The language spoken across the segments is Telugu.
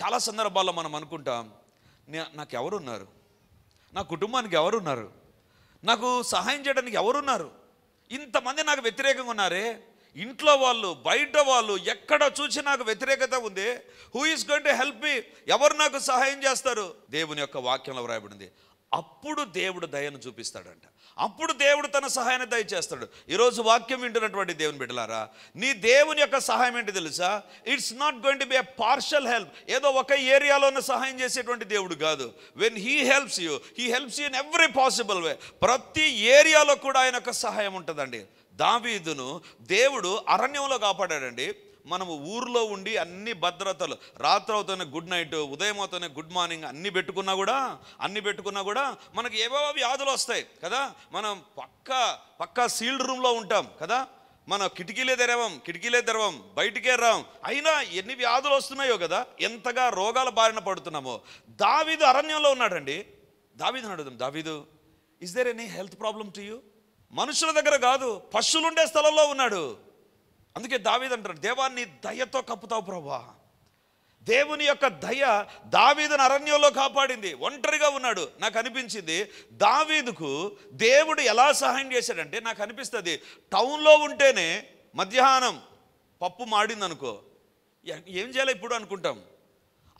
చాలా సందర్భాల్లో మనం అనుకుంటాం నాకు ఎవరున్నారు నా కుటుంబానికి ఎవరున్నారు నాకు సహాయం చేయడానికి ఎవరున్నారు ఇంతమంది నాకు వ్యతిరేకంగా ఉన్నారే ఇంట్లో వాళ్ళు బయట వాళ్ళు ఎక్కడ చూసి నాకు వ్యతిరేకత ఉంది who is going to help me ఎవరు నాకు సహాయం చేస్తారు దేవుని యొక్క వాక్యంలో వ్రాయబడింది అప్పుడు దేవుడు దయను చూపిస్తాడంట అప్పుడు దేవుడు తన సహాయాన్ని దయచేస్తాడు ఈరోజు వాక్యం వింటున్నటువంటి దేవుని బిడ్డలారా నీ దేవుని యొక్క సహాయం ఏంటి తెలుసా it's not going to be a partial help ఏదో ఒక ఏరియాలోనే సహాయం చేసేటువంటి దేవుడు కాదు when he helps you he helps you in every possible way ప్రతి ఏరియాలో కూడా ఆయన యొక్క సహాయం ఉంటుందండి దావీదును దేవుడు అరణ్యంలో కాపాడాడండి మనము ఊర్లో ఉండి అన్ని భద్రతలు రాత్రి అవుతున్న గుడ్ నైట్ ఉదయం అవుతున్న గుడ్ మార్నింగ్ అన్ని పెట్టుకున్నా కూడా అన్ని పెట్టుకున్నా కూడా మనకి ఏవేవో వ్యాధులు వస్తాయి కదా మనం పక్క పక్క సీల్డ్ రూమ్లో ఉంటాం కదా మనం కిటికీలే తెరవం కిటికీలే తెరవం బయటికే రాం అయినా ఎన్ని వ్యాధులు వస్తున్నాయో కదా ఎంతగా రోగాల బారిన పడుతున్నామో దావీదు అరణ్యంలో ఉన్నాడండి దావీదు అడుగుదాం దావీదు is there any health problem to you మనుషుల దగ్గర కాదు పశువులు ఉండే స్థలంలో ఉన్నాడు అందుకే అంటారు దేవాన్ని దయతో కప్పుతావు ప్రభా దేవుని యొక్క దయ దావీదును అరణ్యంలో కాపాడింది ఒంటరిగా ఉన్నాడు నాకు అనిపించింది దావీదుకు దేవుడు ఎలా సహాయం చేశాడంటే నాకు అనిపిస్తుంది టౌన్లో ఉంటేనే మధ్యాహ్నం పప్పు మాడిందనుకో ఏం చేయాలి ఇప్పుడు అనుకుంటాం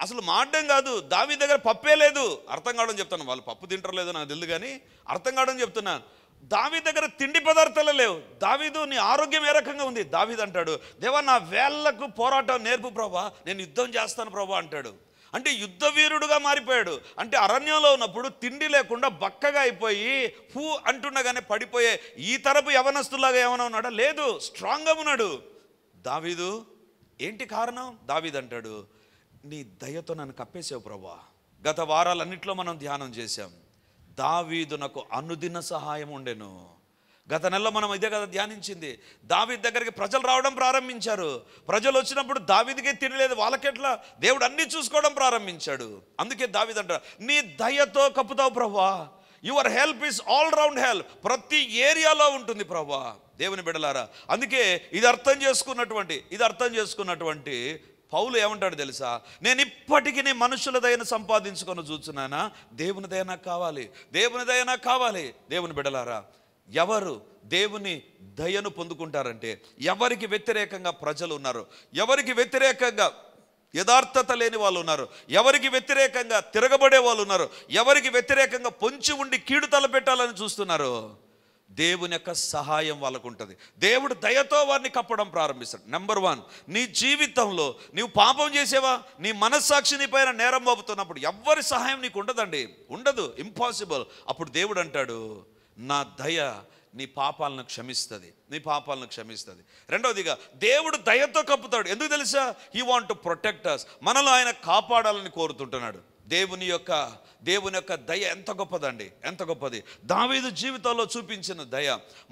అసలు మాడడం కాదు దావి దగ్గర పప్పే లేదు అర్థం కావడం చెప్తాను వాళ్ళు పప్పు తింటలేదో నాకు తెలియదు కానీ అర్థం కావడం చెప్తున్నాను దావి దగ్గర తిండి పదార్థాలు లేవు దావీదు నీ ఆరోగ్యం ఏ రకంగా ఉంది దావీదు అంటాడు దేవా నా వేళ్లకు పోరాటం నేర్పు ప్రభా నేను యుద్ధం చేస్తాను ప్రభా అంటాడు అంటే యుద్ధ వీరుడుగా మారిపోయాడు అంటే అరణ్యంలో ఉన్నప్పుడు తిండి లేకుండా బక్కగా అయిపోయి హూ అంటుండగానే పడిపోయే ఈ తరపు యవనస్తులాగా ఏమైనా ఉన్నాడా లేదు స్ట్రాంగ్గా ఉన్నాడు దావీదు ఏంటి కారణం దావీదు అంటాడు నీ దయతో నన్ను కప్పేసావు ప్రభా గత వారాలన్నింటిలో మనం ధ్యానం చేశాం దావీదునకు అనుదిన సహాయం ఉండెను గత నెలలో మనం ఇదే కదా ధ్యానించింది దావీద్ దగ్గరికి ప్రజలు రావడం ప్రారంభించారు ప్రజలు వచ్చినప్పుడు దావీదికే తినలేదు వాళ్ళకెట్లా దేవుడు అన్నీ చూసుకోవడం ప్రారంభించాడు అందుకే దావీద్ అంటారు నీ దయతో కప్పుతావు ప్రభా your help is all round help ప్రతి ఏరియాలో ఉంటుంది ప్రభా దేవుని బిడలారా అందుకే ఇది అర్థం చేసుకున్నటువంటి ఇది అర్థం చేసుకున్నటువంటి పౌలు ఏమంటాడు తెలుసా నేను ఇప్పటికీ నీ మనుషులదైన సంపాదించుకొని చూచున్నానా దేవునిదైనా కావాలి దేవునిదైనా కావాలి దేవుని బిడలారా ఎవరు దేవుని దయను పొందుకుంటారంటే ఎవరికి వ్యతిరేకంగా ప్రజలు ఉన్నారు ఎవరికి వ్యతిరేకంగా యథార్థత లేని వాళ్ళు ఉన్నారు ఎవరికి వ్యతిరేకంగా తిరగబడే వాళ్ళు ఉన్నారు ఎవరికి వ్యతిరేకంగా పొంచి ఉండి కీడు తలపెట్టాలని చూస్తున్నారు దేవుని యొక్క సహాయం వాళ్ళకు ఉంటుంది దేవుడు దయతో వారిని కప్పడం ప్రారంభిస్తాడు నెంబర్ వన్ నీ జీవితంలో నీవు పాపం చేసేవా నీ మనస్సాక్షి నీ పైన నేరం మోపుతున్నప్పుడు ఎవ్వరి సహాయం నీకు ఉండదండి ఉండదు ఇంపాసిబుల్ అప్పుడు దేవుడు అంటాడు నా దయ నీ పాపాలను క్షమిస్తుంది నీ పాపాలను క్షమిస్తుంది రెండవదిగా దేవుడు దయతో కప్పుతాడు ఎందుకు తెలుసా he want to protect us మనలో ఆయన కాపాడాలని కోరుతుంటున్నాడు దేవుని యొక్క దేవుని యొక్క దయ ఎంత గొప్పదండి ఎంత గొప్పది దావీదు జీవితంలో చూపించిన దయ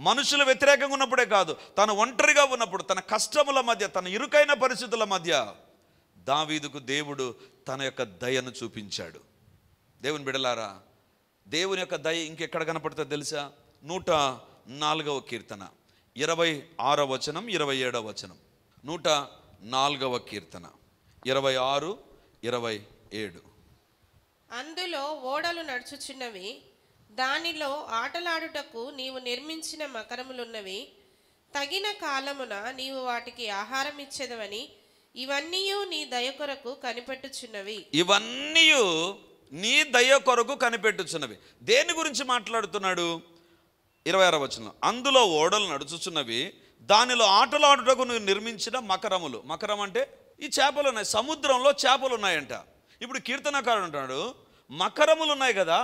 మనుషుల వ్యతిరేకంగా ఉన్నప్పుడే కాదు తను ఒంటరిగా ఉన్నప్పుడు తన కష్టముల మధ్య తన ఇరుకైన పరిస్థితుల మధ్య దావీదుకు దేవుడు తన యొక్క దయను చూపించాడు దేవుని బిడలారా దేవుని యొక్క దయ ఇంకెక్కడ కనపడుతుందో తెలుసా నూట నాలుగవ కీర్తన ఇరవై ఆరవ వచనం ఇరవై ఏడవ వచనం నూట నాలుగవ కీర్తన ఇరవై ఆరు ఇరవై ఏడు అందులో ఓడలు నడుచుచున్నవి దానిలో ఆటలాడుటకు నీవు నిర్మించిన మకరములున్నవి తగిన కాలమున నీవు వాటికి ఆహారం ఇచ్చేదవని ఇవన్నీ నీ దయ కొరకు కనిపెట్టుచున్నవి ఇవన్నీ నీ దయ కొరకు కనిపెట్టుచున్నవి దేని గురించి మాట్లాడుతున్నాడు ఇరవై ఆరో వచ్చిన అందులో ఓడలు నడుచుచున్నవి దానిలో ఆటలాడుటకు నువ్వు నిర్మించిన మకరములు మకరం అంటే ఈ చేపలు ఉన్నాయి సముద్రంలో చేపలు ఉన్నాయంట ఇప్పుడు కీర్తనకారుడు అంటున్నాడు మకరములు ఉన్నాయి కదా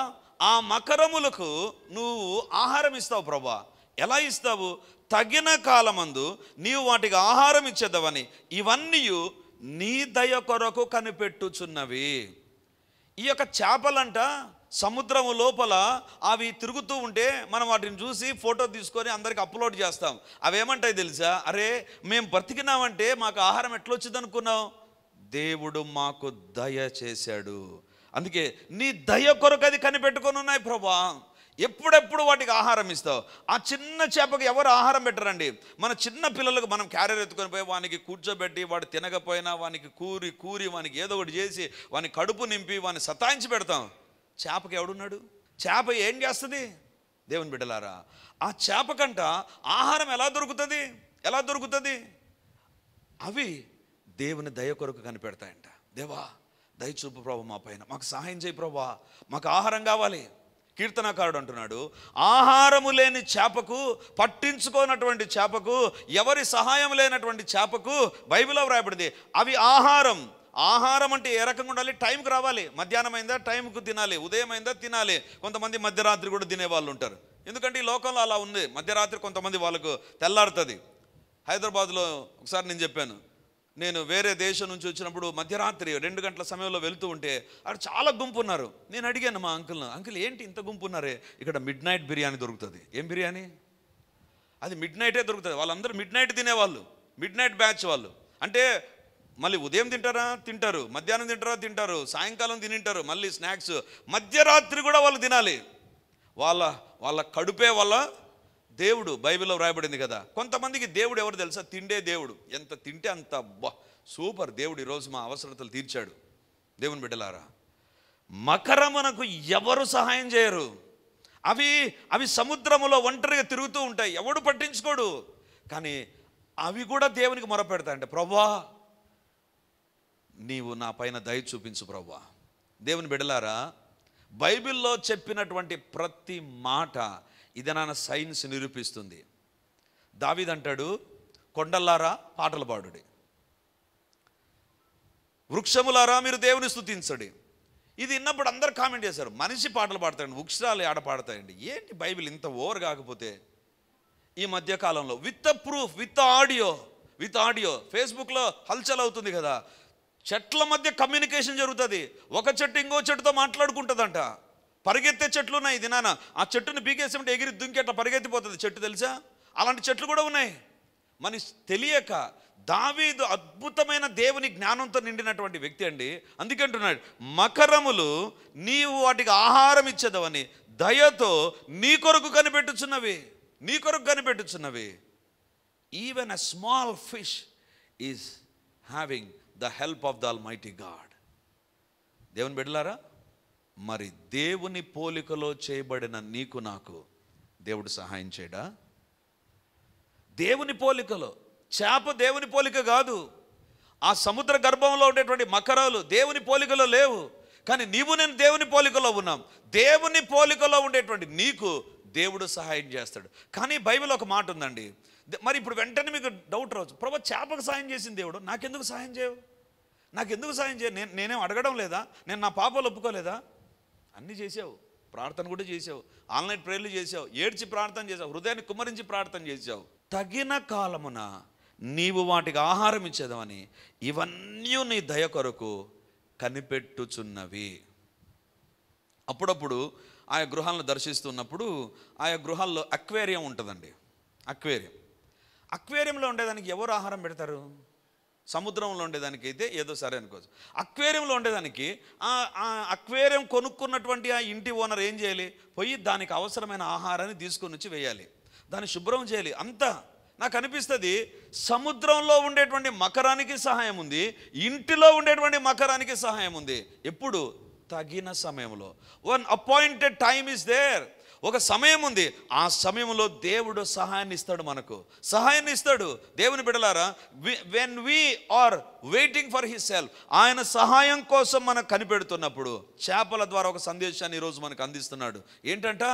ఆ మకరములకు నువ్వు ఆహారం ఇస్తావు ప్రభా ఎలా ఇస్తావు తగిన కాలమందు నీవు వాటికి ఆహారం ఇచ్చేద్దావని ఇవన్నీ నీ దయ కొరకు కనిపెట్టుచున్నవి ఈ యొక్క చేపలంట సముద్రము లోపల అవి తిరుగుతూ ఉంటే మనం వాటిని చూసి ఫోటో తీసుకొని అందరికి అప్లోడ్ చేస్తాం అవేమంటాయి తెలుసా అరే మేము బ్రతికినామంటే మాకు ఆహారం ఎట్లొచ్చింది అనుకున్నాం దేవుడు మాకు దయ చేశాడు అందుకే నీ దయ కొరకు అది కనిపెట్టుకొని ఉన్నాయి ప్రభా ఎప్పుడెప్పుడు వాటికి ఆహారం ఇస్తావు ఆ చిన్న చేపకి ఎవరు ఆహారం పెట్టరండి మన చిన్న పిల్లలకు మనం క్యారియర్ ఎత్తుకొని పోయి వానికి కూర్చోబెట్టి వాడు తినకపోయినా వానికి కూరి కూరి వానికి ఏదో ఒకటి చేసి వాని కడుపు నింపి వాని సతాయించి పెడతాం చేపకి ఎవడున్నాడు చేప ఏం చేస్తుంది దేవుని బిడ్డలారా ఆ చేప కంట ఆహారం ఎలా దొరుకుతుంది ఎలా దొరుకుతుంది అవి దేవుని దయ కొరకు కనిపెడతాయంట దేవా దయచూపు ప్రభు మా పైన మాకు సహాయం చేయి ప్రభా మాకు ఆహారం కావాలి కీర్తనకారుడు అంటున్నాడు ఆహారము లేని చేపకు పట్టించుకోనటువంటి చేపకు ఎవరి సహాయం లేనటువంటి చేపకు బైబిల్లో వ్రాయబడింది అవి ఆహారం ఆహారం అంటే ఏ రకంగా ఉండాలి టైంకి రావాలి మధ్యాహ్నం అయిందా టైంకు తినాలి ఉదయం అయిందా తినాలి కొంతమంది మధ్యరాత్రి కూడా తినే వాళ్ళు ఉంటారు ఎందుకంటే ఈ లోకంలో అలా ఉంది మధ్యరాత్రి కొంతమంది వాళ్ళకు తెల్లారుతుంది హైదరాబాద్లో ఒకసారి నేను చెప్పాను నేను వేరే దేశం నుంచి వచ్చినప్పుడు మధ్యరాత్రి రెండు గంటల సమయంలో వెళ్తూ ఉంటే అక్కడ చాలా గుంపు ఉన్నారు నేను అడిగాను మా అంకుల్ని అంకుల్ ఏంటి ఇంత గుంపు ఉన్నారే ఇక్కడ మిడ్ నైట్ బిర్యానీ దొరుకుతుంది ఏం బిర్యానీ అది మిడ్ నైటే దొరుకుతుంది వాళ్ళందరూ మిడ్ నైట్ తినేవాళ్ళు మిడ్ నైట్ బ్యాచ్ వాళ్ళు అంటే మళ్ళీ ఉదయం తింటారా తింటారు మధ్యాహ్నం తింటారా తింటారు సాయంకాలం తినింటారు మళ్ళీ స్నాక్స్ మధ్యరాత్రి కూడా వాళ్ళు తినాలి వాళ్ళ వాళ్ళ కడుపే వాళ్ళ దేవుడు బైబిల్లో వ్రాయబడింది కదా కొంతమందికి దేవుడు ఎవరు తెలుసా తిండే దేవుడు ఎంత తింటే అంత బా సూపర్ దేవుడు ఈరోజు మా అవసరతలు తీర్చాడు దేవుని బిడ్డలారా మకరమునకు ఎవరు సహాయం చేయరు అవి అవి సముద్రములో ఒంటరిగా తిరుగుతూ ఉంటాయి ఎవడు పట్టించుకోడు కానీ అవి కూడా దేవునికి మొరపెడతాయంట ప్రభా నీవు నా పైన దయ చూపించు ప్రభా దేవుని బిడలారా బైబిల్లో చెప్పినటువంటి ప్రతి మాట ఇది నాన్న సైన్స్ నిరూపిస్తుంది దావిదంటాడు కొండల్లారా పాటలు పాడుడి వృక్షములారా మీరు దేవుని స్థుతించడి ఇది విన్నప్పుడు అందరు కామెంట్ చేశారు మనిషి పాటలు పాడతాయండి వృక్షాలు ఆడ పాడతాయండి ఏంటి బైబిల్ ఇంత ఓవర్ కాకపోతే ఈ మధ్యకాలంలో with proof with audio with audio ఫేస్బుక్లో హల్చల్ అవుతుంది కదా చెట్ల మధ్య కమ్యూనికేషన్ జరుగుతుంది ఒక చెట్టు ఇంకో చెట్టుతో మాట్లాడుకుంటుందంట పరిగెత్తే చెట్లు ఉన్నాయి ఇది నాన్న ఆ చెట్టుని బీకేసేమంటే ఎగిరి దుంకి అట్లా పరిగెత్తిపోతుంది చెట్టు తెలుసా అలాంటి చెట్లు కూడా ఉన్నాయి మన తెలియక దావీదు అద్భుతమైన దేవుని జ్ఞానంతో నిండినటువంటి వ్యక్తి అండి అందుకంటున్నాడు మకరములు నీవు వాటికి ఆహారం ఇచ్చేదవని దయతో నీ కొరకు కనిపెట్టుచున్నవి నీ కొరకు కనిపెట్టుచున్నవి even a small fish is having the help of the almighty God దేవుని బిడ్డలారా మరి దేవుని పోలికలో చేయబడిన నీకు నాకు దేవుడు సహాయం చేయడా దేవుని పోలికలో చేప దేవుని పోలిక కాదు ఆ సముద్ర గర్భంలో ఉండేటువంటి మకరాలు దేవుని పోలికలో లేవు కానీ నీవు నేను దేవుని పోలికలో ఉన్నాం దేవుని పోలికలో ఉండేటువంటి నీకు దేవుడు సహాయం చేస్తాడు కానీ బైబిల్ ఒక మాట ఉందండి మరి ఇప్పుడు వెంటనే మీకు డౌట్ రావచ్చు ప్రభు చేపకు సాయం చేసింది దేవుడు నాకెందుకు సహాయం చేయవు నాకెందుకు సాయం చేయ నేను నేనేం అడగడం లేదా నేను నా పాపలు ఒప్పుకోలేదా అన్నీ చేసావు ప్రార్థన కూడా చేసావు ఆన్లైన్ ప్రేర్లు చేసావు ఏడ్చి ప్రార్థన చేసావు హృదయాన్ని కుమరించి ప్రార్థన చేసావు తగిన కాలమున నీవు వాటికి ఆహారం ఇచ్చేదామని ఇవన్నీ నీ దయ కొరకు కనిపెట్టుచున్నవి అప్పుడప్పుడు ఆయా గృహాలను దర్శిస్తున్నప్పుడు ఆయా గృహాల్లో అక్వేరియం ఉంటుందండి అక్వేరియం అక్వేరియంలో ఉండేదానికి ఎవరు ఆహారం పెడతారు సముద్రంలో ఉండేదానికి అయితే ఏదో సరే అనుకోవచ్చు అక్వేరియంలో ఉండేదానికి ఆ అక్వేరియం కొనుక్కున్నటువంటి ఆ ఇంటి ఓనర్ ఏం చేయాలి పోయి దానికి అవసరమైన ఆహారాన్ని తీసుకొని వచ్చి వేయాలి దాన్ని శుభ్రం చేయాలి అంత నాకు అనిపిస్తుంది సముద్రంలో ఉండేటువంటి మకరానికి సహాయం ఉంది ఇంటిలో ఉండేటువంటి మకరానికి సహాయం ఉంది ఎప్పుడు తగిన సమయంలో one appointed time is there ఒక సమయం ఉంది ఆ సమయంలో దేవుడు సహాయాన్ని ఇస్తాడు మనకు సహాయాన్ని ఇస్తాడు దేవుని బిడలారా when we are waiting for his self ఆయన సహాయం కోసం మనకు కనిపెడుతున్నప్పుడు చేపల ద్వారా ఒక సందేశాన్ని ఈరోజు మనకు అందిస్తున్నాడు ఏంటంట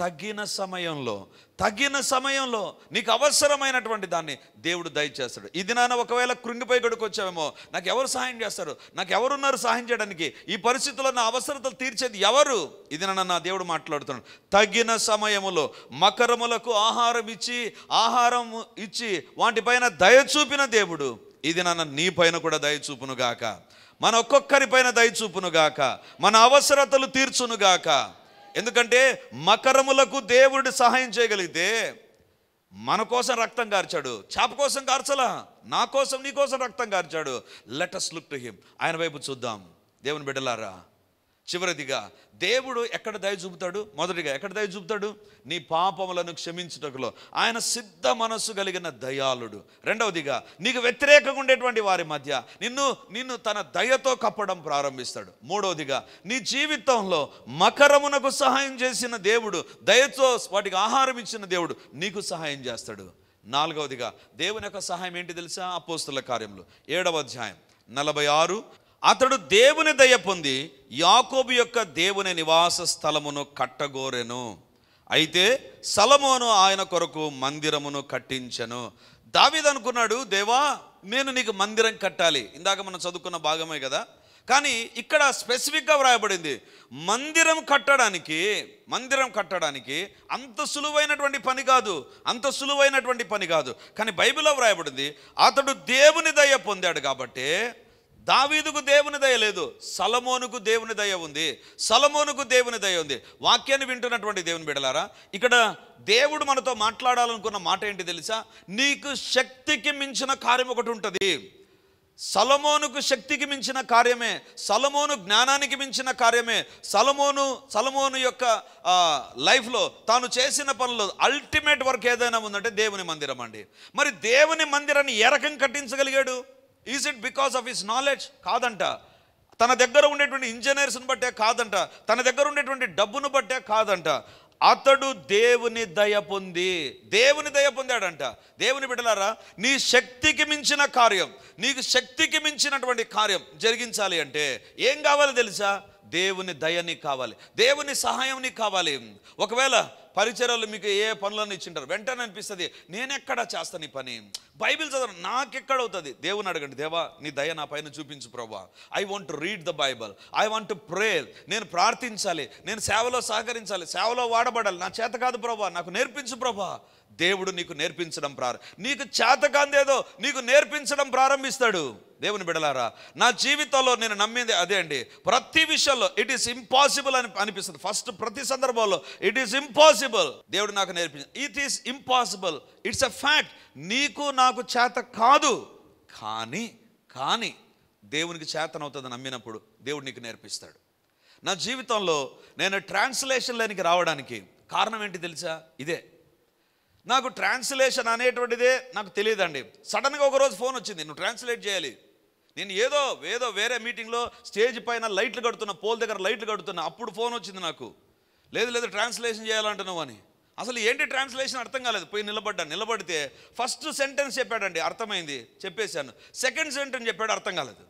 తగ్గిన సమయంలో తగ్గిన సమయంలో నీకు అవసరమైనటువంటి దాన్ని దేవుడు దయచేస్తాడు ఇది నాన్న ఒకవేళ కృంగిపై గడుకు వచ్చావేమో నాకు ఎవరు సహాయం చేస్తారు నాకు ఎవరున్నారు సహాయం చేయడానికి ఈ పరిస్థితుల్లో నా అవసరతలు తీర్చేది ఎవరు ఇది నన్న నా దేవుడు మాట్లాడుతున్నాడు తగిన సమయములో మకరములకు ఆహారం ఇచ్చి ఆహారం ఇచ్చి వాటిపైన దయ చూపిన దేవుడు ఇది నన్న నీ పైన కూడా దయ గాక మన ఒక్కొక్కరిపైన దయ చూపునుగాక మన అవసరతలు తీర్చునుగాక ఎందుకంటే మకరములకు దేవుడు సహాయం చేయగలిగితే మన కోసం రక్తం కార్చాడు చేప కోసం కార్చలా నా కోసం నీ కోసం రక్తం కార్చాడు లెటస్ లుక్ టు హిమ్ ఆయన వైపు చూద్దాం దేవుని బిడ్డలారా చివరిదిగా దేవుడు ఎక్కడ దయ చూపుతాడు మొదటిగా ఎక్కడ దయ చూపుతాడు నీ పాపములను క్షమించుటకులో ఆయన సిద్ధ మనస్సు కలిగిన దయాళుడు రెండవదిగా నీకు వ్యతిరేకంగా ఉండేటువంటి వారి మధ్య నిన్ను నిన్ను తన దయతో కప్పడం ప్రారంభిస్తాడు మూడవదిగా నీ జీవితంలో మకరమునకు సహాయం చేసిన దేవుడు దయతో వాటికి ఆహారం ఇచ్చిన దేవుడు నీకు సహాయం చేస్తాడు నాలుగవదిగా దేవుని యొక్క సహాయం ఏంటి తెలుసా అపోస్తుల కార్యంలో ఏడవ అధ్యాయం నలభై ఆరు అతడు దేవుని దయ పొంది యాకోబు యొక్క దేవుని నివాస స్థలమును కట్టగోరెను అయితే సలమోను ఆయన కొరకు మందిరమును కట్టించను దావిద్ అనుకున్నాడు దేవా నేను నీకు మందిరం కట్టాలి ఇందాక మనం చదువుకున్న భాగమే కదా కానీ ఇక్కడ స్పెసిఫిక్గా వ్రాయబడింది మందిరం కట్టడానికి మందిరం కట్టడానికి అంత సులువైనటువంటి పని కాదు అంత సులువైనటువంటి పని కాదు కానీ బైబిల్లో వ్రాయబడింది అతడు దేవుని దయ పొందాడు కాబట్టి దావీదుకు దేవుని దయ లేదు సలమోనుకు దేవుని దయ ఉంది సలమోనుకు దేవుని దయ ఉంది వాక్యాన్ని వింటున్నటువంటి దేవుని బిడలారా ఇక్కడ దేవుడు మనతో మాట్లాడాలనుకున్న మాట ఏంటి తెలుసా నీకు శక్తికి మించిన కార్యం ఒకటి ఉంటుంది సలమోనుకు శక్తికి మించిన కార్యమే సలమోను జ్ఞానానికి మించిన కార్యమే సలమోను సలమోను యొక్క లైఫ్లో తాను చేసిన పనులు అల్టిమేట్ వర్క్ ఏదైనా ఉందంటే దేవుని మందిరం అండి మరి దేవుని మందిరాన్ని ఎరకం కట్టించగలిగాడు is it because of his knowledge కాదంట తన దగ్గర ఉండేటువంటి ఇంజనీర్స్ని బట్టే కాదంట తన దగ్గర ఉండేటువంటి డబ్బును బట్టే కాదంట అతడు దేవుని దయ పొంది దేవుని దయ పొందాడంట దేవుని బిడ్డలారా నీ శక్తికి మించిన కార్యం నీకు శక్తికి మించినటువంటి కార్యం జరిగించాలి అంటే ఏం కావాలో తెలుసా దేవుని దయని కావాలి దేవుని సహాయం కావాలి ఒకవేళ పరిచయాలు మీకు ఏ పనులను ఇచ్చింటారు వెంటనే అనిపిస్తుంది నేనెక్కడ చేస్తాను ఈ పని బైబిల్ చదవడం నాకెక్కడ అవుతుంది దేవుని అడగండి దేవా నీ దయ నా పైన చూపించు ప్రభా I want to read the Bible I want to pray నేను ప్రార్థించాలి నేను సేవలో సహకరించాలి సేవలో వాడబడాలి నా చేత కాదు ప్రభా నాకు నేర్పించు ప్రభా దేవుడు నీకు నేర్పించడం ప్రారంభ నీకు చేతకాందేదో నీకు నేర్పించడం ప్రారంభిస్తాడు దేవుని బిడలారా నా జీవితంలో నేను నమ్మింది అదే అండి ప్రతి విషయంలో ఇట్ ఈస్ ఇంపాసిబుల్ అని అనిపిస్తుంది ఫస్ట్ ప్రతి సందర్భంలో ఇట్ ఈస్ ఇంపాసిబుల్ దేవుడు నాకు నేర్పించింది it is impossible it's a fact నీకు నాకు చేత కాదు కానీ కానీ దేవునికి చేతనవుతుంది నమ్మినప్పుడు దేవుడు నీకు నేర్పిస్తాడు నా జీవితంలో నేను లేనికి రావడానికి కారణం ఏంటి తెలుసా ఇదే నాకు ట్రాన్స్లేషన్ అనేటువంటిదే నాకు తెలియదండి సడన్గా ఒకరోజు ఫోన్ వచ్చింది నువ్వు ట్రాన్స్లేట్ చేయాలి నేను ఏదో ఏదో వేరే మీటింగ్లో స్టేజ్ పైన లైట్లు కడుతున్నా పోల్ దగ్గర లైట్లు కడుతున్నా అప్పుడు ఫోన్ వచ్చింది నాకు లేదు లేదు ట్రాన్స్లేషన్ చేయాలంటున్నావు అని అసలు ఏంటి ట్రాన్స్లేషన్ అర్థం కాలేదు పోయి నిలబడ్డాను నిలబడితే ఫస్ట్ సెంటెన్స్ చెప్పాడండి అర్థమైంది చెప్పేశాను సెకండ్ సెంటెన్స్ చెప్పాడు అర్థం కాలేదు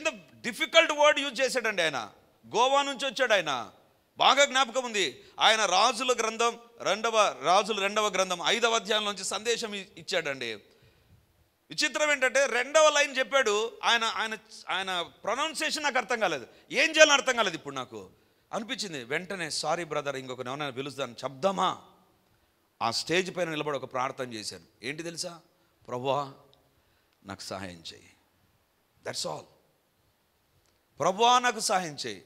ఎంత డిఫికల్ట్ వర్డ్ యూజ్ చేశాడండి ఆయన గోవా నుంచి వచ్చాడు ఆయన బాగా జ్ఞాపకం ఉంది ఆయన రాజుల గ్రంథం రెండవ రాజుల రెండవ గ్రంథం ఐదవ అధ్యాయం నుంచి సందేశం ఇచ్చాడండి విచిత్రం ఏంటంటే రెండవ లైన్ చెప్పాడు ఆయన ఆయన ఆయన ప్రొనౌన్సియేషన్ నాకు అర్థం కాలేదు ఏం చేయాలని అర్థం కాలేదు ఇప్పుడు నాకు అనిపించింది వెంటనే సారీ బ్రదర్ ఇంకొక ఎవరైనా పిలుస్తాను శబ్దమా ఆ స్టేజ్ పైన నిలబడి ఒక ప్రార్థన చేశాను ఏంటి తెలుసా ప్రభా నాకు సహాయం చేయి దట్స్ ఆల్ ప్రభా నాకు సహాయం చేయి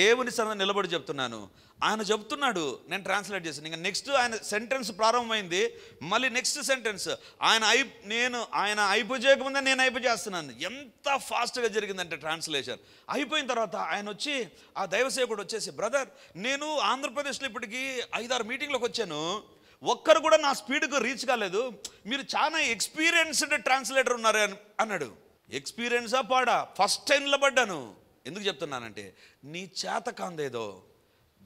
దేవుని సరదా నిలబడి చెప్తున్నాను ఆయన చెప్తున్నాడు నేను ట్రాన్స్లేట్ చేశాను ఇంకా నెక్స్ట్ ఆయన సెంటెన్స్ ప్రారంభమైంది మళ్ళీ నెక్స్ట్ సెంటెన్స్ ఆయన అయి నేను ఆయన అయిపో చేయకముందే నేను అయిపో చేస్తున్నాను ఎంత ఫాస్ట్గా జరిగిందంటే ట్రాన్స్లేషన్ అయిపోయిన తర్వాత ఆయన వచ్చి ఆ దైవసేవకుడు వచ్చేసి బ్రదర్ నేను ఆంధ్రప్రదేశ్లో ఇప్పటికీ ఐదారు మీటింగ్లోకి వచ్చాను ఒక్కరు కూడా నా స్పీడ్కు రీచ్ కాలేదు మీరు చాలా ఎక్స్పీరియన్స్డ్ ట్రాన్స్లేటర్ ఉన్నారు అన్నాడు ఎక్స్పీరియన్సా పాడా ఫస్ట్ టైం నిలబడ్డాను ఎందుకు చెప్తున్నానంటే నీ చేత కాందేదో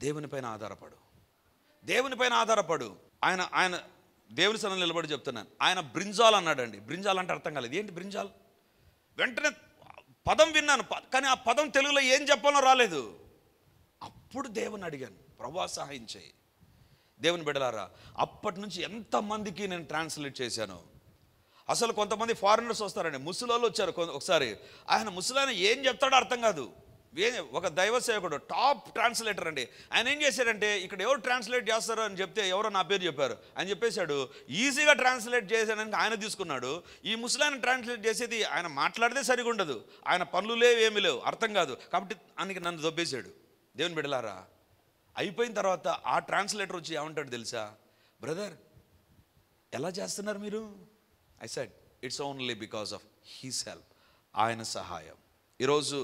దేవునిపైన ఆధారపడు దేవునిపైన ఆధారపడు ఆయన ఆయన దేవుని సన్న నిలబడి చెప్తున్నాను ఆయన బ్రింజాల్ అన్నాడండి బ్రింజాల్ అంటే అర్థం కాలేదు ఏంటి బ్రింజాల్ వెంటనే పదం విన్నాను కానీ ఆ పదం తెలుగులో ఏం చెప్పాలో రాలేదు అప్పుడు దేవుని అడిగాను ప్రభా సహాయం చేయి దేవుని బిడలారా అప్పటి నుంచి ఎంతమందికి నేను ట్రాన్స్లేట్ చేశాను అసలు కొంతమంది ఫారినర్స్ వస్తారండి ముసలాళ్ళు వచ్చారు ఒకసారి ఆయన ముసలాయన ఏం చెప్తాడో అర్థం కాదు ఒక దైవ సేవకుడు టాప్ ట్రాన్స్లేటర్ అండి ఆయన ఏం చేశాడంటే ఇక్కడ ఎవరు ట్రాన్స్లేట్ చేస్తారు అని చెప్తే ఎవరో నా పేరు చెప్పారు అని చెప్పేశాడు ఈజీగా ట్రాన్స్లేట్ చేసేదానికి ఆయన తీసుకున్నాడు ఈ ముసలాయన ట్రాన్స్లేట్ చేసేది ఆయన మాట్లాడితే సరిగా ఉండదు ఆయన పనులు లేవు ఏమీ లేవు అర్థం కాదు కాబట్టి ఆయనకి నన్ను దొబ్బేశాడు దేవుని బిడలారా అయిపోయిన తర్వాత ఆ ట్రాన్స్లేటర్ వచ్చి ఏమంటాడు తెలుసా బ్రదర్ ఎలా చేస్తున్నారు మీరు I said it's only because of his help ఆయన సహాయం ఈరోజు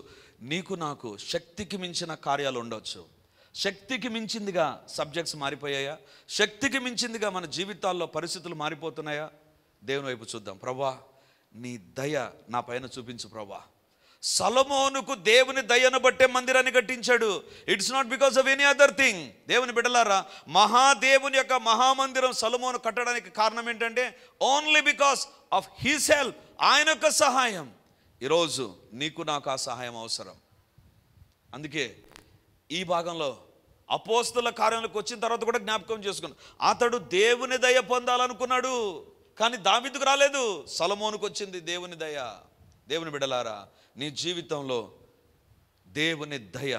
నీకు నాకు శక్తికి మించిన కార్యాలు ఉండవచ్చు శక్తికి మించిందిగా సబ్జెక్ట్స్ మారిపోయాయా శక్తికి మించిందిగా మన జీవితాల్లో పరిస్థితులు మారిపోతున్నాయా దేవుని వైపు చూద్దాం ప్రభా నీ దయ నా పైన చూపించు ప్రవ్వా సలమోనుకు దేవుని దయను బట్టే మందిరాన్ని కట్టించాడు it's not because of any other thing దేవుని బిడ్డలారా మహాదేవుని యొక్క మహామందిరం సలమోను కట్టడానికి కారణం ఏంటంటే only because of his help ఆయన యొక్క సహాయం ఈరోజు నీకు నాకు ఆ సహాయం అవసరం అందుకే ఈ భాగంలో అపోస్తుల కార్యంలోకి వచ్చిన తర్వాత కూడా జ్ఞాపకం చేసుకున్నాను అతడు దేవుని దయ పొందాలనుకున్నాడు కానీ దావిదుకు రాలేదు సలమోనుకు వచ్చింది దేవుని దయ దేవుని బిడలారా నీ జీవితంలో దేవుని దయ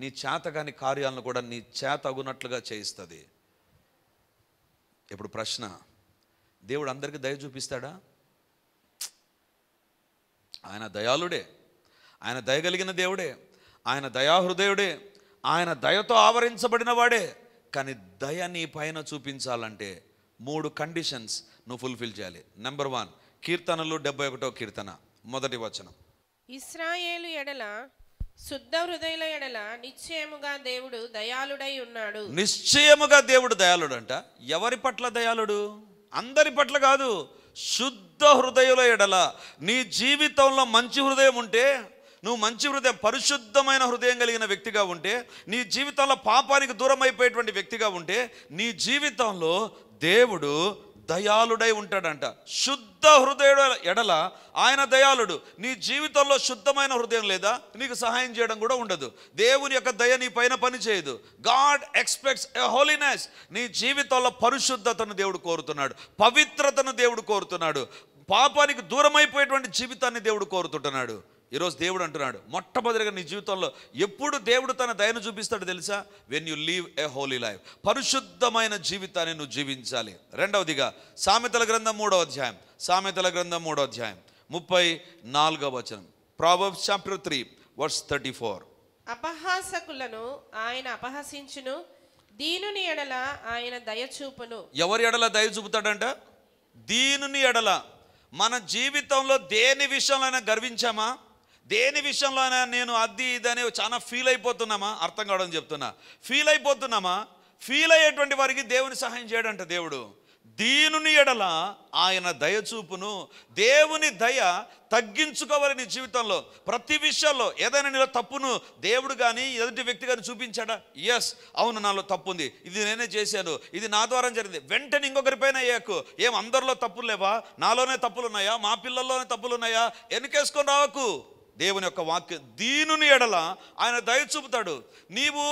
నీ చేతగాని కార్యాలను కూడా నీ చేత అగునట్లుగా చేయిస్తుంది ఇప్పుడు ప్రశ్న దేవుడు అందరికీ దయ చూపిస్తాడా ఆయన దయాళుడే ఆయన దయగలిగిన దేవుడే ఆయన దయాహృదయుడే ఆయన దయతో ఆవరించబడిన వాడే కానీ దయ నీ పైన చూపించాలంటే మూడు కండిషన్స్ నువ్వు ఫుల్ఫిల్ చేయాలి నెంబర్ వన్ కీర్తనలు డెబ్బై ఒకటో కీర్తన మొదటి వచనం ఇస్రాయేలు ఎడల శుద్ధ హృదయుల ఎడల నిశ్చయముగా దేవుడు దయాళుడై ఉన్నాడు నిశ్చయముగా దేవుడు దయాళుడు అంట ఎవరి పట్ల దయాళుడు అందరి పట్ల కాదు శుద్ధ హృదయుల ఎడల నీ జీవితంలో మంచి హృదయం ఉంటే నువ్వు మంచి హృదయం పరిశుద్ధమైన హృదయం కలిగిన వ్యక్తిగా ఉంటే నీ జీవితంలో పాపానికి దూరం అయిపోయేటువంటి వ్యక్తిగా ఉంటే నీ జీవితంలో దేవుడు దయాళుడై ఉంటాడంట శుద్ధ హృదయుడు ఎడల ఆయన దయాళుడు నీ జీవితంలో శుద్ధమైన హృదయం లేదా నీకు సహాయం చేయడం కూడా ఉండదు దేవుని యొక్క దయ నీ పైన పనిచేయదు గాడ్ ఎక్స్పెక్ట్స్ ఎ హోలీనెస్ నీ జీవితంలో పరిశుద్ధతను దేవుడు కోరుతున్నాడు పవిత్రతను దేవుడు కోరుతున్నాడు పాపానికి దూరమైపోయేటువంటి జీవితాన్ని దేవుడు కోరుతుంటున్నాడు ఈరోజు దేవుడు అంటున్నాడు మొట్టమొదటిగా నీ జీవితంలో ఎప్పుడు దేవుడు తన దయను చూపిస్తాడు తెలుసా when you leave a holy life పరిశుద్ధమైన జీవితాన్ని నువ్వు జీవించాలి రెండవదిగా సామెతల గ్రంథం మూడో అధ్యాయం సామెతల గ్రంథం మూడో అధ్యాయం ముప్పై నాలుగవ వచనం proverbs chapter three verse thirty four అపహాసకులను ఆయన అపహసించును దీనుని ఎడల ఆయన దయచూపును ఎవరి ఎడల దయ చూపుతాడంట దీనుని ఎడల మన జీవితంలో దేని విషయంలో గర్వించామా దేని విషయంలోనే నేను అది ఇదని చాలా ఫీల్ అయిపోతున్నామా అర్థం కావడం చెప్తున్నా ఫీల్ అయిపోతున్నామా ఫీల్ అయ్యేటువంటి వారికి దేవుని సహాయం చేయడంట దేవుడు దీనుని ఎడల ఆయన దయచూపును దేవుని దయ తగ్గించుకోవాలి నీ జీవితంలో ప్రతి విషయంలో ఏదైనా నీలో తప్పును దేవుడు కానీ ఎదుటి వ్యక్తి కానీ చూపించాడా ఎస్ అవును నాలో తప్పు ఉంది ఇది నేనే చేశాను ఇది నా ద్వారా జరిగింది వెంటనే ఇంకొకరిపైన అయ్యాకు ఏం అందరిలో తప్పులు లేవా నాలోనే తప్పులు ఉన్నాయా మా పిల్లల్లోనే తప్పులు ఉన్నాయా ఎన్నికేసుకొని రావకు దేవుని యొక్క వాక్య దీనుని ఎడల ఆయన దయ చూపుతాడు నీవు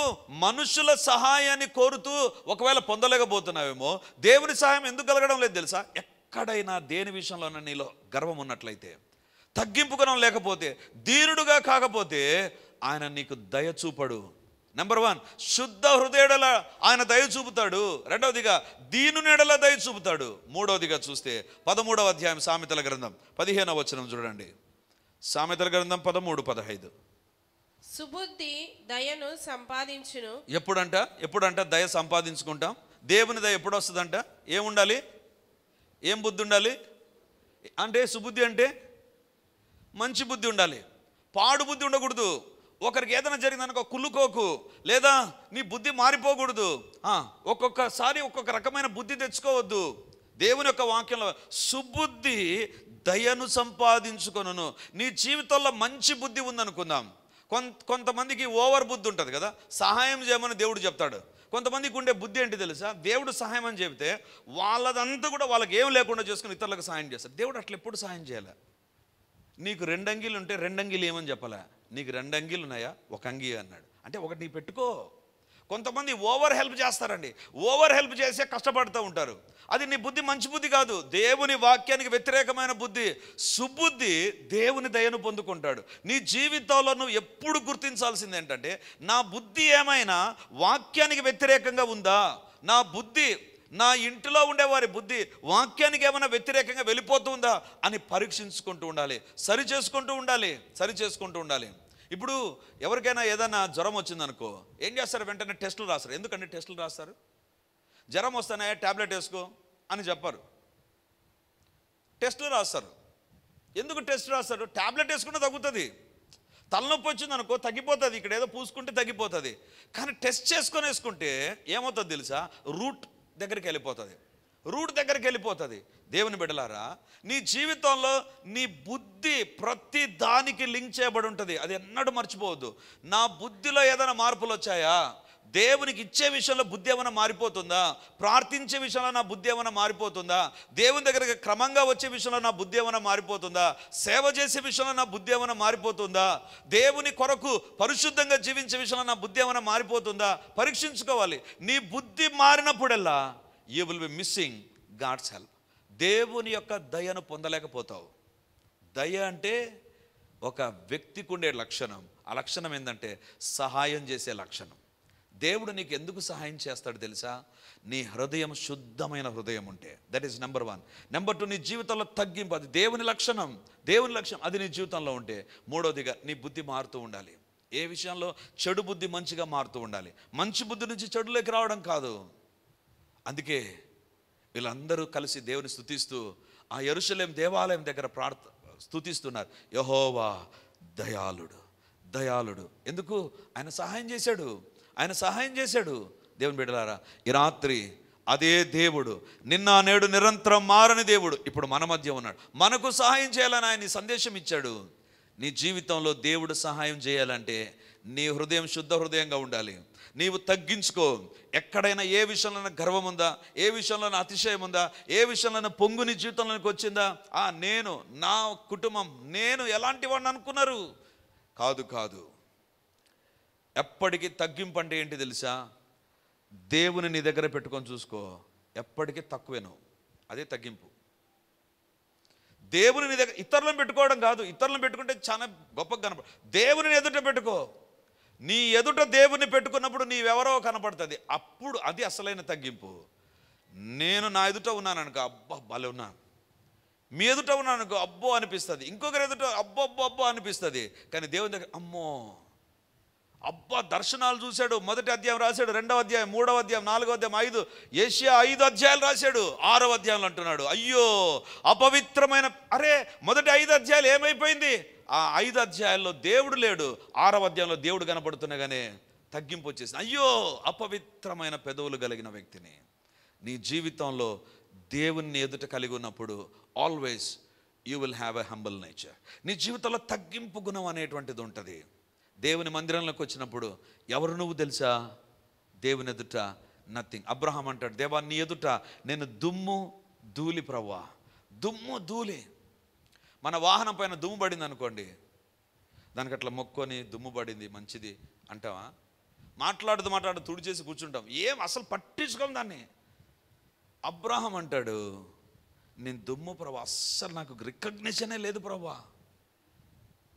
మనుషుల సహాయాన్ని కోరుతూ ఒకవేళ పొందలేకపోతున్నావేమో దేవుని సహాయం ఎందుకు కలగడం లేదు తెలుసా ఎక్కడైనా దేని విషయంలోనూ నీలో గర్వం ఉన్నట్లయితే తగ్గింపుకునం లేకపోతే దీనుడుగా కాకపోతే ఆయన నీకు దయ చూపడు నెంబర్ వన్ శుద్ధ హృదయడల ఆయన దయ చూపుతాడు రెండవదిగా నెడల దయ చూపుతాడు మూడవదిగా చూస్తే పదమూడవ అధ్యాయం సామెతల గ్రంథం పదిహేనవ వచనం చూడండి సామెతల గ్రంథం పదమూడు పదహైదు సుబుద్ధి దయను సంపాదించును ఎప్పుడంట ఎప్పుడంట దయ సంపాదించుకుంటాం దేవుని దయ ఎప్పుడు వస్తుందంట ఏముండాలి ఏం బుద్ధి ఉండాలి అంటే సుబుద్ధి అంటే మంచి బుద్ధి ఉండాలి పాడు బుద్ధి ఉండకూడదు ఒకరికి ఏదైనా జరిగిందనుకో కుల్లుకోకు లేదా నీ బుద్ధి మారిపోకూడదు ఒక్కొక్కసారి ఒక్కొక్క రకమైన బుద్ధి తెచ్చుకోవద్దు దేవుని యొక్క వాక్యంలో సుబుద్ధి దయను సంపాదించుకొను నీ జీవితంలో మంచి బుద్ధి ఉందనుకుందాం కొంత కొంతమందికి ఓవర్ బుద్ధి ఉంటుంది కదా సహాయం చేయమని దేవుడు చెప్తాడు కొంతమందికి ఉండే బుద్ధి ఏంటి తెలుసా దేవుడు సహాయం అని చెబితే వాళ్ళదంతా కూడా వాళ్ళకి ఏం లేకుండా చేసుకుని ఇతరులకు సహాయం చేస్తారు దేవుడు అట్లా ఎప్పుడు సహాయం చేయాలి నీకు రెండు అంగీలు ఉంటే రెండు అంగీలు ఏమని చెప్పలే నీకు రెండు అంగీలు ఉన్నాయా ఒక అంగీ అన్నాడు అంటే ఒకటి నీ పెట్టుకో కొంతమంది ఓవర్ హెల్ప్ చేస్తారండి ఓవర్ హెల్ప్ చేసే కష్టపడుతూ ఉంటారు అది నీ బుద్ధి మంచి బుద్ధి కాదు దేవుని వాక్యానికి వ్యతిరేకమైన బుద్ధి సుబుద్ధి దేవుని దయను పొందుకుంటాడు నీ జీవితంలో నువ్వు ఎప్పుడు గుర్తించాల్సింది ఏంటంటే నా బుద్ధి ఏమైనా వాక్యానికి వ్యతిరేకంగా ఉందా నా బుద్ధి నా ఇంటిలో ఉండేవారి బుద్ధి వాక్యానికి ఏమైనా వ్యతిరేకంగా వెళ్ళిపోతుందా అని పరీక్షించుకుంటూ ఉండాలి సరి చేసుకుంటూ ఉండాలి సరి చేసుకుంటూ ఉండాలి ఇప్పుడు ఎవరికైనా ఏదైనా జ్వరం వచ్చిందనుకో ఏం చేస్తారు వెంటనే టెస్టులు రాస్తారు ఎందుకండి టెస్టులు రాస్తారు జ్వరం వస్తేనే ట్యాబ్లెట్ వేసుకో అని చెప్పారు టెస్టులు రాస్తారు ఎందుకు టెస్ట్ రాస్తారు ట్యాబ్లెట్ వేసుకుంటే తగ్గుతుంది తలనొప్పి వచ్చింది అనుకో తగ్గిపోతుంది ఇక్కడ ఏదో పూసుకుంటే తగ్గిపోతుంది కానీ టెస్ట్ చేసుకొని వేసుకుంటే ఏమవుతుంది తెలుసా రూట్ దగ్గరికి వెళ్ళిపోతుంది రూట్ దగ్గరికి వెళ్ళిపోతుంది దేవుని బిడలారా నీ జీవితంలో నీ బుద్ధి ప్రతి దానికి లింక్ చేయబడి ఉంటుంది అది ఎన్నడూ మర్చిపోవద్దు నా బుద్ధిలో ఏదైనా మార్పులు వచ్చాయా దేవునికి ఇచ్చే విషయంలో బుద్ధి ఏమైనా మారిపోతుందా ప్రార్థించే విషయంలో నా బుద్ధి ఏమైనా మారిపోతుందా దేవుని దగ్గరికి క్రమంగా వచ్చే విషయంలో నా బుద్ధి ఏమైనా మారిపోతుందా సేవ చేసే విషయంలో నా బుద్ధి ఏమైనా మారిపోతుందా దేవుని కొరకు పరిశుద్ధంగా జీవించే విషయంలో నా బుద్ధి ఏమైనా మారిపోతుందా పరీక్షించుకోవాలి నీ బుద్ధి మారినప్పుడల్లా you will be missing God's help దేవుని యొక్క దయను పొందలేకపోతావు దయ అంటే ఒక వ్యక్తికి ఉండే లక్షణం ఆ లక్షణం ఏంటంటే సహాయం చేసే లక్షణం దేవుడు నీకు ఎందుకు సహాయం చేస్తాడు తెలుసా నీ హృదయం శుద్ధమైన హృదయం ఉంటే that is number one number two నీ జీవితంలో తగ్గింపు అది దేవుని లక్షణం దేవుని లక్షణం అది నీ జీవితంలో ఉంటే మూడోదిగా నీ బుద్ధి మారుతూ ఉండాలి ఏ విషయంలో చెడు బుద్ధి మంచిగా మారుతూ ఉండాలి మంచి బుద్ధి నుంచి చెడులోకి రావడం కాదు అందుకే వీళ్ళందరూ కలిసి దేవుని స్థుతిస్తూ ఆ ఎరుశలేం దేవాలయం దగ్గర ప్రార్థ స్థుతిస్తున్నారు యహోవా దయాళుడు దయాళుడు ఎందుకు ఆయన సహాయం చేశాడు ఆయన సహాయం చేశాడు దేవుని బిడ్డలారా ఈ రాత్రి అదే దేవుడు నిన్న నేడు నిరంతరం మారని దేవుడు ఇప్పుడు మన మధ్య ఉన్నాడు మనకు సహాయం చేయాలని ఆయన సందేశం ఇచ్చాడు నీ జీవితంలో దేవుడు సహాయం చేయాలంటే నీ హృదయం శుద్ధ హృదయంగా ఉండాలి నీవు తగ్గించుకో ఎక్కడైనా ఏ విషయంలో గర్వం ఉందా ఏ విషయంలో అతిశయం ఉందా ఏ విషయంలో పొంగుని జీవితంలోకి వచ్చిందా ఆ నేను నా కుటుంబం నేను ఎలాంటి వాడిని అనుకున్నారు కాదు కాదు ఎప్పటికీ తగ్గింపు అంటే ఏంటి తెలుసా దేవుని నీ దగ్గర పెట్టుకొని చూసుకో ఎప్పటికీ తక్కువేను అదే తగ్గింపు దేవుని నీ దగ్గర ఇతరులను పెట్టుకోవడం కాదు ఇతరులను పెట్టుకుంటే చాలా గొప్పగా కనపడు దేవుని ఎదుట పెట్టుకో నీ ఎదుట దేవుని పెట్టుకున్నప్పుడు నీవెవరో కనపడుతుంది అప్పుడు అది అసలైన తగ్గింపు నేను నా ఎదుట ఉన్నాను అబ్బా భలే ఉన్నాను మీ ఎదుట ఉన్నాను అనుకో అబ్బో అనిపిస్తుంది ఇంకొకరి ఎదుట అబ్బో అబ్బో అబ్బో అనిపిస్తుంది కానీ దేవుని దగ్గర అమ్మో అబ్బా దర్శనాలు చూశాడు మొదటి అధ్యాయం రాశాడు రెండవ అధ్యాయం మూడవ అధ్యాయం నాలుగవ అధ్యాయం ఐదు ఏషియా ఐదు అధ్యాయాలు రాశాడు ఆరవ అధ్యాయంలో అంటున్నాడు అయ్యో అపవిత్రమైన అరే మొదటి ఐదు అధ్యాయాలు ఏమైపోయింది ఆ ఐదు అధ్యాయాల్లో దేవుడు లేడు ఆరవ అధ్యాయంలో దేవుడు కనపడుతుండగానే తగ్గింపు వచ్చేసి అయ్యో అపవిత్రమైన పెదవులు కలిగిన వ్యక్తిని నీ జీవితంలో దేవుణ్ణి ఎదుట కలిగి ఉన్నప్పుడు always you will have a humble nature నీ జీవితంలో తగ్గింపు గుణం అనేటువంటిది ఉంటుంది దేవుని మందిరంలోకి వచ్చినప్పుడు ఎవరు నువ్వు తెలుసా దేవుని ఎదుట నథింగ్ అబ్రహం అంటాడు దేవా నీ ఎదుట నేను దుమ్ము ధూళి ప్రవ్వా దుమ్ము ధూళి మన వాహనం పైన దుమ్ము పడింది అనుకోండి దానికి అట్లా మొక్కొని దుమ్ము పడింది మంచిది అంటావా మాట్లాడుతూ మాట్లాడు తుడి చేసి కూర్చుంటాం ఏం అసలు పట్టించుకోం దాన్ని అబ్రాహం అంటాడు నేను దుమ్ము ప్రభా అస్సలు నాకు రికగ్నిషనే లేదు ప్రభా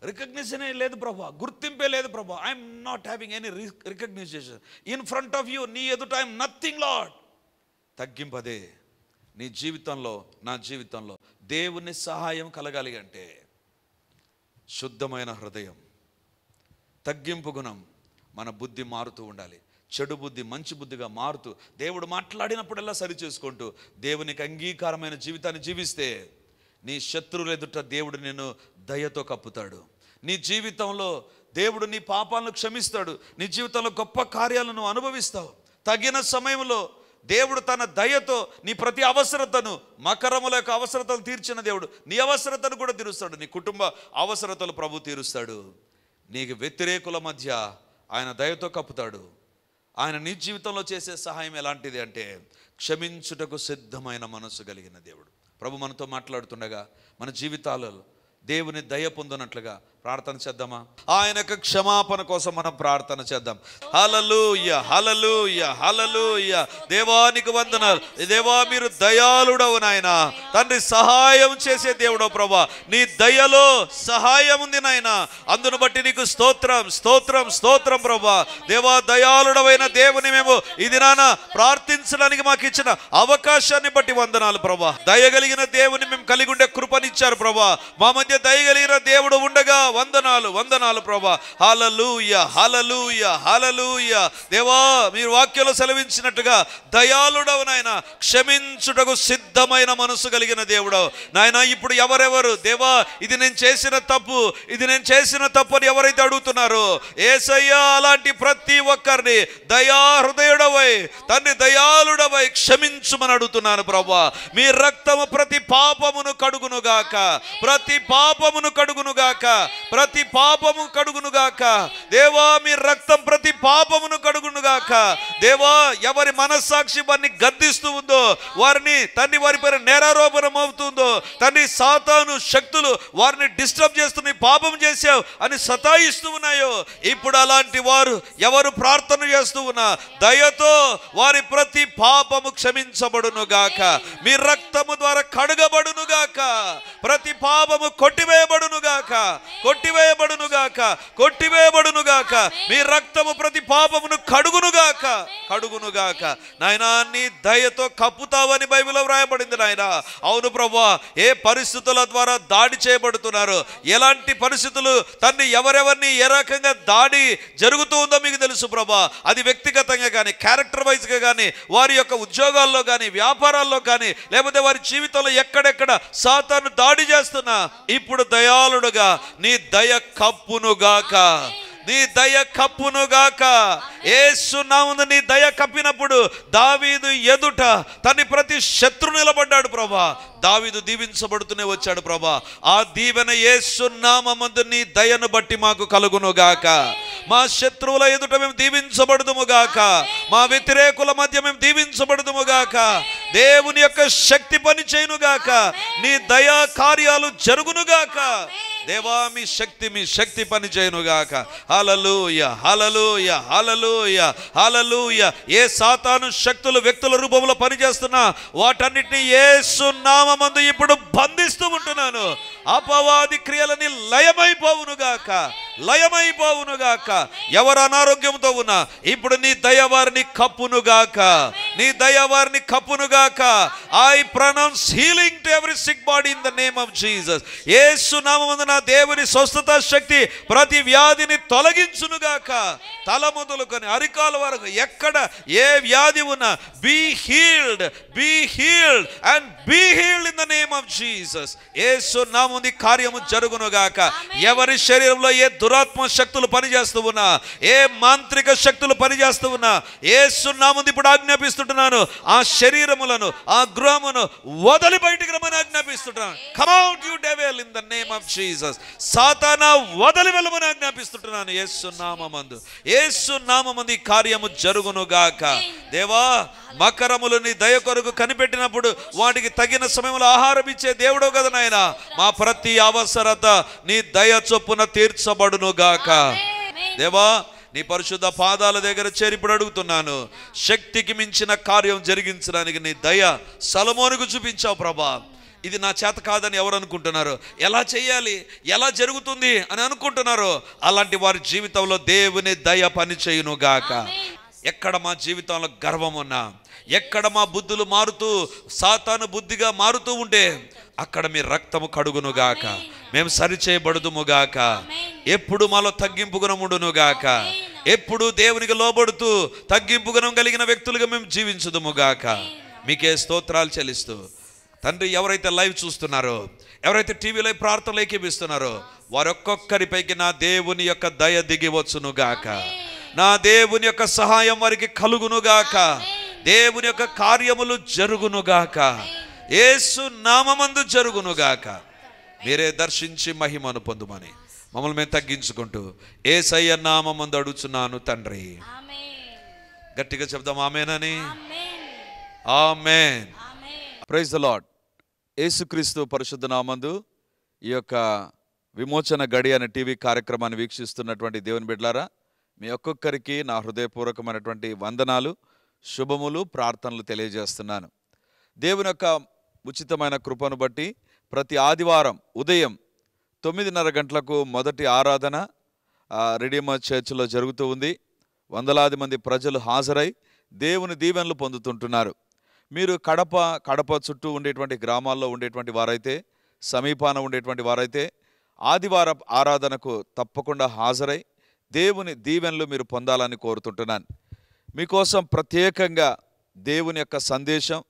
రికగ్నిషనే లేదు ప్రభా గుర్తింపే లేదు ప్రభా I'm not having any recognition in front of you నీ ఎదుట ఐఎమ్ నథింగ్ లాడ్ తగ్గింపదే నీ జీవితంలో నా జీవితంలో దేవుని సహాయం కలగాలి అంటే శుద్ధమైన హృదయం తగ్గింపు గుణం మన బుద్ధి మారుతూ ఉండాలి చెడు బుద్ధి మంచి బుద్ధిగా మారుతూ దేవుడు మాట్లాడినప్పుడల్లా సరి చేసుకుంటూ దేవునికి అంగీకారమైన జీవితాన్ని జీవిస్తే నీ శత్రువులు ఎదుట దేవుడు నిన్ను దయతో కప్పుతాడు నీ జీవితంలో దేవుడు నీ పాపాలను క్షమిస్తాడు నీ జీవితంలో గొప్ప కార్యాలను అనుభవిస్తావు తగిన సమయంలో దేవుడు తన దయతో నీ ప్రతి అవసరతను మకరముల యొక్క అవసరతలు తీర్చిన దేవుడు నీ అవసరతను కూడా తీరుస్తాడు నీ కుటుంబ అవసరతలు ప్రభు తీరుస్తాడు నీకు వ్యతిరేకుల మధ్య ఆయన దయతో కప్పుతాడు ఆయన నీ జీవితంలో చేసే సహాయం ఎలాంటిది అంటే క్షమించుటకు సిద్ధమైన మనసు కలిగిన దేవుడు ప్రభు మనతో మాట్లాడుతుండగా మన జీవితాలలో దేవుని దయ పొందినట్లుగా ప్రార్థన చేద్దామా ఆయన యొక్క క్షమాపణ కోసం మనం ప్రార్థన చేద్దాం హలలుయ హలలుయ హలలుయ దేవానికి వందనాలు దేవా మీరు దయాళుడవు నాయన తండ్రి సహాయం చేసే దేవుడవు ప్రభా నీ దయలో సహాయం ఉంది నాయన అందును బట్టి నీకు స్తోత్రం స్తోత్రం స్తోత్రం ప్రభా దేవా దయాళుడవైన దేవుని మేము ఇది నాన్న ప్రార్థించడానికి మాకు ఇచ్చిన అవకాశాన్ని బట్టి వందనాలు ప్రభా దయ దేవుని మేము కలిగి ఉండే కృపనిచ్చారు ప్రభా మా మధ్య మధ్య దయగలిగిన దేవుడు ఉండగా వందనాలు వందనాలు ప్రభా హాలలూయ హాలలూయ హాలలూయ దేవా మీరు వాక్యంలో సెలవించినట్టుగా దయాళుడవు నాయన క్షమించుటకు సిద్ధమైన మనసు కలిగిన దేవుడవు నాయన ఇప్పుడు ఎవరెవరు దేవా ఇది నేను చేసిన తప్పు ఇది నేను చేసిన తప్పు అని ఎవరైతే అడుగుతున్నారో ఏసయ్య అలాంటి ప్రతి ఒక్కరిని దయా హృదయుడవై తండ్రి దయాళుడవై క్షమించుమని అడుగుతున్నాను ప్రభా మీ రక్తము ప్రతి పాపమును కడుగునుగాక ప్రతి పా పాపమును కడుగునుగాక ప్రతి పాపము కడుగునుగాక దేవా మీ రక్తం ప్రతి పాపమును కడుగునుగాక దేవా ఎవరి మనస్సాక్షి వారిని గద్దిస్తూ ఉందో వారిని తండ్రి వారి పైన నేరారోపణం అవుతుందో తండ్రి సాతాను శక్తులు వారిని డిస్టర్బ్ చేస్తూ పాపం చేశావు అని సతాయిస్తూ ఉన్నాయో ఇప్పుడు అలాంటి వారు ఎవరు ప్రార్థన చేస్తూ ఉన్నా దయతో వారి ప్రతి పాపము క్షమించబడునుగాక మీ రక్తము ద్వారా కడుగబడునుగాక ప్రతి పాపము కొట్ కొట్టివేయబడునుగాక కొట్టివేయబడునుగాక కొట్టివేయబడునుగాక మీ రక్తము ప్రతి పాపమును కడుగునుగాక కడుగునుగాక నాయన నీ దయతో కప్పుతావని బైబిల్లో వ్రాయబడింది నాయన అవును ప్రభా ఏ పరిస్థితుల ద్వారా దాడి చేయబడుతున్నారు ఎలాంటి పరిస్థితులు తన్ని ఎవరెవరిని ఏ రకంగా దాడి జరుగుతూ ఉందో మీకు తెలుసు ప్రభా అది వ్యక్తిగతంగా కానీ క్యారెక్టర్ వైజ్గా కానీ వారి యొక్క ఉద్యోగాల్లో కానీ వ్యాపారాల్లో కానీ లేకపోతే వారి జీవితంలో ఎక్కడెక్కడ సాతాను దాడి చేస్తున్నా ఇప్పుడు దయాళుడుగా నీ దయ కప్పును గాక నీ దయ కప్పును కప్పునుగాక ఏసునామును నీ దయ కప్పినప్పుడు దావీదు ఎదుట తన ప్రతి శత్రు నిలబడ్డాడు ప్రభా దావీదు దీవించబడుతూనే వచ్చాడు ప్రభా ఆ దీవెన ఏసునామందు నీ దయను బట్టి మాకు కలుగునుగాక మా శత్రువుల ఎదుట మేము దీవించబడదుము గాక మా వ్యతిరేకుల మధ్య మేము దీవించబడదుము గాక దేవుని యొక్క శక్తి పని చేయనుగాక నీ దయా కార్యాలు జరుగునుగాక దేవా మీ శక్తి మీ శక్తి పని చేయనుగాక హలలుయ హలలుయ హలలుయ హలలుయ ఏ సాతాను శక్తులు వ్యక్తుల రూపంలో పనిచేస్తున్నా వాటన్నిటిని ఏ సున్నామందు ఇప్పుడు బంధిస్తూ ఉంటున్నాను అపవాది క్రియలని లయమైపోవునుగాక లయమైపోవునుగాక ఎవరు అనారోగ్యంతో ఉన్నా ఇప్పుడు నీ దయవారిని కప్పునుగాక నీ దయవారిని కప్పునుగాక I pronounce healing to every sick body in the name of Jesus ఏసు నామందున దేవుని స్వస్థత శక్తి ప్రతి వ్యాధిని తొలగించునుగాక తల మొదలుకొని అరికాల వరకు ఎక్కడ ఏ వ్యాధి ఉన్నా be healed be healed and be healed in the name of Jesus ఏ సునామంది కార్యము జరుగునుగాక ఎవరి శరీరంలో ఏ దురాత్మ శక్తులు పనిచేస్తూ ఉన్నా ఏ మాంత్రిక శక్తులు పనిచేస్తూ ఉన్నా ఏ సున్నాముంది ఇప్పుడు ఆజ్ఞాపిస్తుంటున్నాను ఆ శరీరములను ఆ గృహమును వదలి బయటికి రమ్మని ఆజ్ఞాపిస్తుంటున్నాను come out you devil in the name of Jesus సాతానా వదలి వెళ్ళమని ఆజ్ఞాపిస్తుంటున్నాను ఏ సున్నామందు ఏసు నామందు ఈ కార్యము జరుగును గాక దేవా మకరములు నీ దయ కొరకు కనిపెట్టినప్పుడు వాటికి తగిన సమయంలో ఆహారం ఇచ్చే దేవుడు కదా నాయన మా ప్రతి అవసరత నీ దయ చొప్పున తీర్చబడు గాక దేవా నీ పరిశుద్ధ పాదాల దగ్గర ఇప్పుడు అడుగుతున్నాను శక్తికి మించిన కార్యం జరిగించడానికి నీ దయ సలమోనికి చూపించావు ప్రభా ఇది నా చేత కాదని ఎవరు అనుకుంటున్నారు ఎలా చేయాలి ఎలా జరుగుతుంది అని అనుకుంటున్నారు అలాంటి వారి జీవితంలో దేవుని దయ పనిచేయును గాక ఎక్కడ మా జీవితంలో గర్వం ఉన్నా ఎక్కడ మా బుద్ధులు మారుతూ సాతాను బుద్ధిగా మారుతూ ఉంటే అక్కడ మీ రక్తము కడుగునుగాక మేము సరి చేయబడుదుముగాక ఎప్పుడు మాలో తగ్గింపు గుణముండునుగాక ఎప్పుడు దేవునికి లోబడుతూ తగ్గింపు గుణం కలిగిన వ్యక్తులుగా మేము జీవించుదుముగాక మీకే స్తోత్రాలు చెల్లిస్తూ తండ్రి ఎవరైతే లైవ్ చూస్తున్నారో ఎవరైతే టీవీలో ప్రార్థనలు ఏకీపిస్తున్నారో ఒక్కొక్కరిపైకి నా దేవుని యొక్క దయ దిగివచ్చునుగాక నా దేవుని యొక్క సహాయం వారికి కలుగునుగాక దేవుని యొక్క కార్యములు జరుగునుగాక ఏసు నామందు జరుగునుగాక మీరే దర్శించి మహిమను పొందుమని మమ్మల్ని మేము తగ్గించుకుంటూ ఏ సయ్య మందు అడుగుతున్నాను తండ్రి గట్టిగా చెప్దాం ఆమెనని ఆమెన్ ప్రైజ్ ద లాడ్ యేసుక్రీస్తు పరిశుద్ధ నామందు ఈ యొక్క విమోచన గడి అనే టీవీ కార్యక్రమాన్ని వీక్షిస్తున్నటువంటి దేవుని బిడ్డలారా మీ ఒక్కొక్కరికి నా హృదయపూర్వకమైనటువంటి వందనాలు శుభములు ప్రార్థనలు తెలియజేస్తున్నాను దేవుని యొక్క ఉచితమైన కృపను బట్టి ప్రతి ఆదివారం ఉదయం తొమ్మిదిన్నర గంటలకు మొదటి ఆరాధన రెడీమర్ చర్చ్లో జరుగుతూ ఉంది వందలాది మంది ప్రజలు హాజరై దేవుని దీవెనలు పొందుతుంటున్నారు మీరు కడప కడప చుట్టూ ఉండేటువంటి గ్రామాల్లో ఉండేటువంటి వారైతే సమీపాన ఉండేటువంటి వారైతే ఆదివార ఆరాధనకు తప్పకుండా హాజరై దేవుని దీవెనలు మీరు పొందాలని కోరుతుంటున్నాను మీకోసం ప్రత్యేకంగా దేవుని యొక్క సందేశం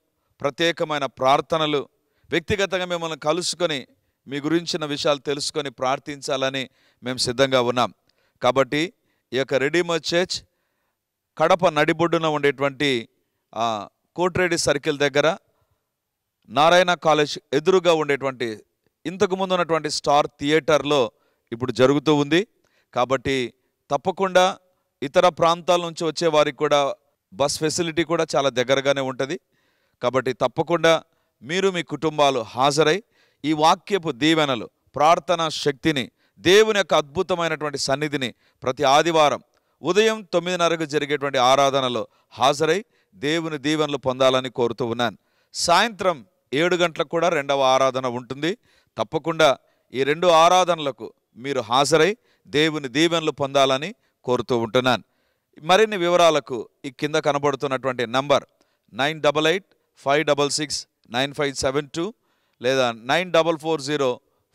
ప్రత్యేకమైన ప్రార్థనలు వ్యక్తిగతంగా మిమ్మల్ని కలుసుకొని మీ గురించిన విషయాలు తెలుసుకొని ప్రార్థించాలని మేము సిద్ధంగా ఉన్నాం కాబట్టి ఈ యొక్క రెడీమో చర్చ్ కడప నడిబొడ్డున ఉండేటువంటి కోట్రేడి సర్కిల్ దగ్గర నారాయణ కాలేజ్ ఎదురుగా ఉండేటువంటి ఇంతకుముందు ఉన్నటువంటి స్టార్ థియేటర్లో ఇప్పుడు జరుగుతూ ఉంది కాబట్టి తప్పకుండా ఇతర ప్రాంతాల నుంచి వచ్చే వారికి కూడా బస్ ఫెసిలిటీ కూడా చాలా దగ్గరగానే ఉంటుంది కాబట్టి తప్పకుండా మీరు మీ కుటుంబాలు హాజరై ఈ వాక్యపు దీవెనలు ప్రార్థనా శక్తిని దేవుని యొక్క అద్భుతమైనటువంటి సన్నిధిని ప్రతి ఆదివారం ఉదయం తొమ్మిదిన్నరకు జరిగేటువంటి ఆరాధనలో హాజరై దేవుని దీవెనలు పొందాలని కోరుతూ ఉన్నాను సాయంత్రం ఏడు గంటలకు కూడా రెండవ ఆరాధన ఉంటుంది తప్పకుండా ఈ రెండు ఆరాధనలకు మీరు హాజరై దేవుని దీవెనలు పొందాలని కోరుతూ ఉంటున్నాను మరిన్ని వివరాలకు ఈ కింద కనబడుతున్నటువంటి number nine double eight five double six nine five seven two లేదా nine double four zero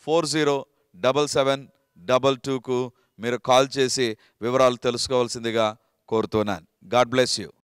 four zero double seven double టూకు మీరు కాల్ చేసి వివరాలు తెలుసుకోవాల్సిందిగా కోరుతున్నాను గాడ్ బ్లెస్ యూ